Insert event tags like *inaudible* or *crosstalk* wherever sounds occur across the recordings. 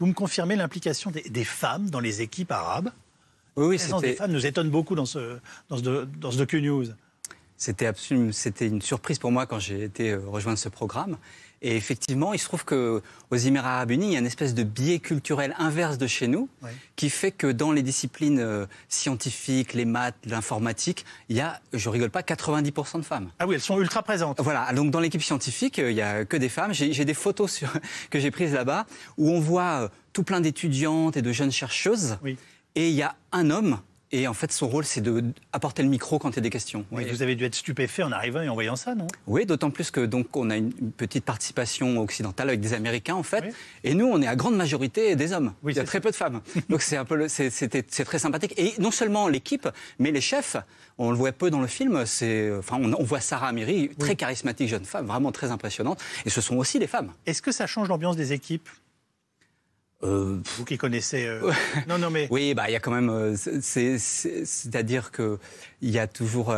Vous me confirmez l'implication des, femmes dans les équipes arabes oui, oui, la des femmes nous étonne beaucoup dans ce, dans ce, dans ce docu-news. C'était c'était une surprise pour moi quand j'ai été euh, rejoindre ce programme. Et effectivement, il se trouve qu'aux Émirats arabes unis, il y a une espèce de biais culturel inverse de chez nous, qui fait que dans les disciplines euh, scientifiques, les maths, l'informatique, il y a, je rigole pas, 90% de femmes. Ah oui, elles sont ultra présentes. Voilà, donc dans l'équipe scientifique, euh, il n'y a que des femmes. J'ai des photos *laughs* que j'ai prises là-bas où on voit euh, tout plein d'étudiantes et de jeunes chercheuses. Et il y a un homme et en fait, son rôle, c'est d'apporter le micro quand il y a des questions. vous avez dû être stupéfait en arrivant et en voyant ça, non Oui, d'autant plus que donc on a une petite participation occidentale avec des Américains, en fait. Et nous, on est à grande majorité des hommes. il y a très peu de femmes. donc c'est un peu, très sympathique. Et non seulement l'équipe, mais les chefs. On le voit peu dans le film. C'est, enfin, on, voit Sarah Amiri, très charismatique jeune femme, vraiment très impressionnante. Et ce sont aussi des femmes. Est-ce que ça change l'ambiance des équipes euh, Vous qui connaissez. Euh, non, non, mais. Oui, bah, il y a quand même. Euh, c'est-à-dire que il y a toujours.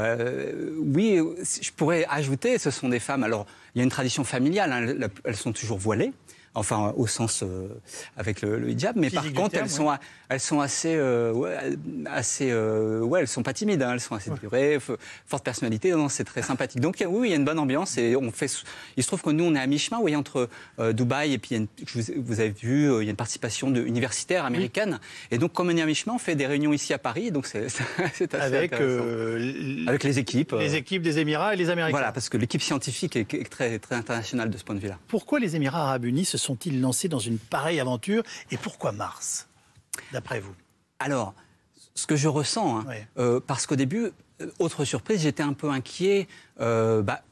oui, je pourrais ajouter, ce sont des femmes. Alors, il y a une tradition familiale. Hein, elles sont toujours voilées enfin au sens euh, avec le, le, hijab. Mais par contre, elles, sont, elles sont assez, euh, ouais, assez, euh, ouais, elles sont pas timides, hein. elles sont assez durées, forte personnalité. Non, c'est très sympathique. Donc oui, il y a une bonne ambiance et on fait. Il se trouve que nous, on est à mi-chemin, entre Dubaï et puis vous, avez vu, il y a une participation de, universitaire américaine. Et donc, comme on est à mi-chemin, on fait des réunions ici à Paris. Donc c'est *laughs* assez avec avec les équipes, les équipes des Émirats et les Américains. Voilà, parce que l'équipe scientifique est, est, très très internationale de ce point de vue-là. Pourquoi les Émirats arabes unis se sont-ils lancés dans une pareille aventure Et pourquoi Mars, d'après vous Alors, ce que je ressens, hein, euh, parce qu'au début, autre surprise, j'étais un peu inquiet. Euh, bah,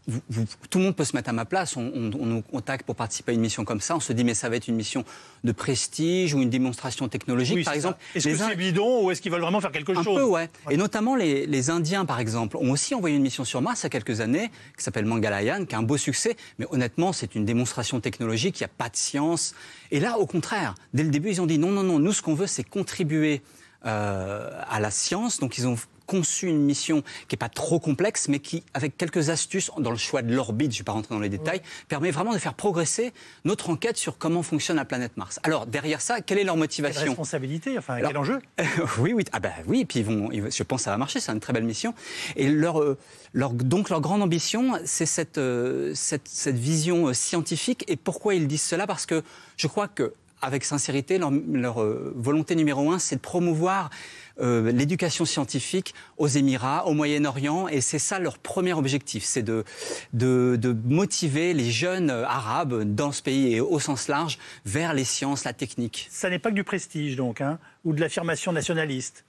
tout le monde peut se mettre à ma place. On, nous contacte pour participer à une mission comme ça. On se dit, mais ça va être une mission de prestige ou une démonstration technologique, par est exemple. Est-ce que c'est bidon ou est-ce qu'ils veulent vraiment faire quelque chose Un peu, ouais. Et notamment, les, Indiens, par exemple, ont aussi envoyé une mission sur Mars il y a quelques années, qui s'appelle Mangalayan, qui a un beau succès. Mais honnêtement, c'est une démonstration technologique. Il n'y a pas de science. Et là, au contraire, dès le début, ils ont dit, non, non, non, nous, ce qu'on veut, c'est contribuer euh, à la science. Donc, ils ont conçu une mission qui n'est pas trop complexe, mais qui, avec quelques astuces dans le choix de l'orbite, je ne vais pas rentrer dans les détails, permet vraiment de faire progresser notre enquête sur comment fonctionne la planète Mars. Alors, derrière ça, quelle est leur motivation Quelle responsabilité, enfin, quel enjeu *laughs* Oui, oui, ah ben, oui, puis ils vont, je pense que ça va marcher, c'est une très belle mission. Et leur, euh, donc, leur grande ambition, c'est cette, euh, cette, vision euh, scientifique. Et pourquoi ils disent cela Parce que je crois que avec sincérité, leur, volonté numéro un, c'est de promouvoir euh, l'éducation scientifique aux Émirats, au Moyen-Orient, et c'est ça leur premier objectif, c'est de, de, motiver les jeunes arabes dans ce pays et au sens large vers les sciences, la technique. Ça n'est pas que du prestige donc, hein, ou de l'affirmation nationaliste.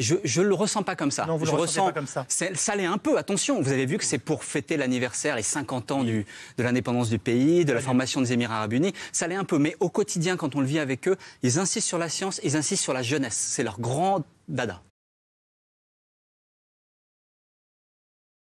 Je ne le ressens pas comme ça. Non, je ressens pas comme ça. Ça l'est un peu, attention. Vous avez vu que c'est pour fêter l'anniversaire, et 50 ans du, de l'indépendance du pays, de la formation des Émirats arabes unis. Ça l'est un peu. Mais au quotidien, quand on le vit avec eux, ils insistent sur la science, ils insistent sur la jeunesse. C'est leur grand dada.